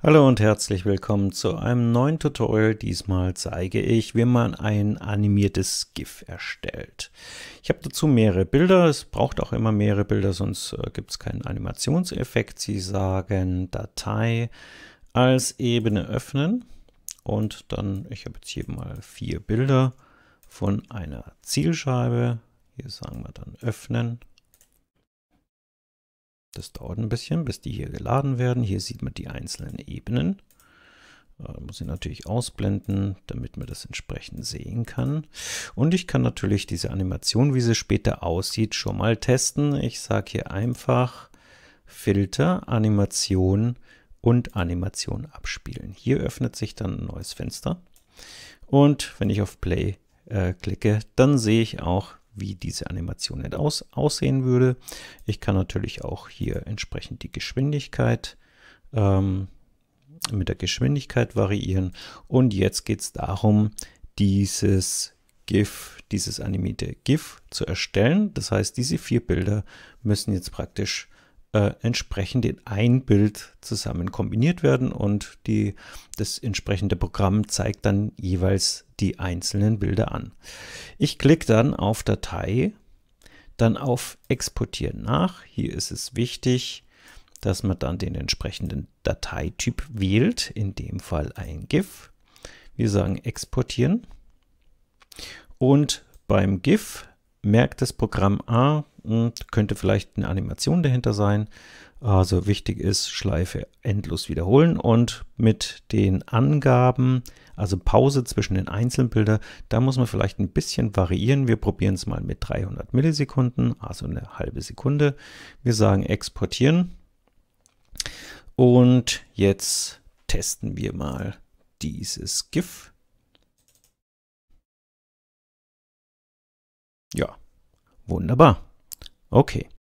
Hallo und herzlich willkommen zu einem neuen Tutorial. Diesmal zeige ich, wie man ein animiertes GIF erstellt. Ich habe dazu mehrere Bilder. Es braucht auch immer mehrere Bilder, sonst äh, gibt es keinen Animationseffekt. Sie sagen Datei als Ebene öffnen. Und dann, ich habe jetzt hier mal vier Bilder von einer Zielscheibe. Hier sagen wir dann öffnen. Das dauert ein bisschen, bis die hier geladen werden. Hier sieht man die einzelnen Ebenen. Äh, muss ich natürlich ausblenden, damit man das entsprechend sehen kann. Und ich kann natürlich diese Animation, wie sie später aussieht, schon mal testen. Ich sage hier einfach Filter, Animation und Animation abspielen. Hier öffnet sich dann ein neues Fenster. Und wenn ich auf Play äh, klicke, dann sehe ich auch, wie diese Animation aus, aussehen würde. Ich kann natürlich auch hier entsprechend die Geschwindigkeit ähm, mit der Geschwindigkeit variieren. Und jetzt geht es darum, dieses GIF, dieses animierte GIF zu erstellen. Das heißt, diese vier Bilder müssen jetzt praktisch äh, entsprechend in ein Bild zusammen kombiniert werden und die, das entsprechende Programm zeigt dann jeweils die einzelnen Bilder an. Ich klicke dann auf Datei, dann auf Exportieren nach. Hier ist es wichtig, dass man dann den entsprechenden Dateityp wählt, in dem Fall ein GIF. Wir sagen Exportieren. Und beim GIF merkt das Programm, ah, könnte vielleicht eine Animation dahinter sein. Also wichtig ist, Schleife endlos wiederholen und mit den Angaben, also Pause zwischen den Einzelbilder, da muss man vielleicht ein bisschen variieren. Wir probieren es mal mit 300 Millisekunden, also eine halbe Sekunde. Wir sagen exportieren und jetzt testen wir mal dieses GIF. Ja, wunderbar. Okay.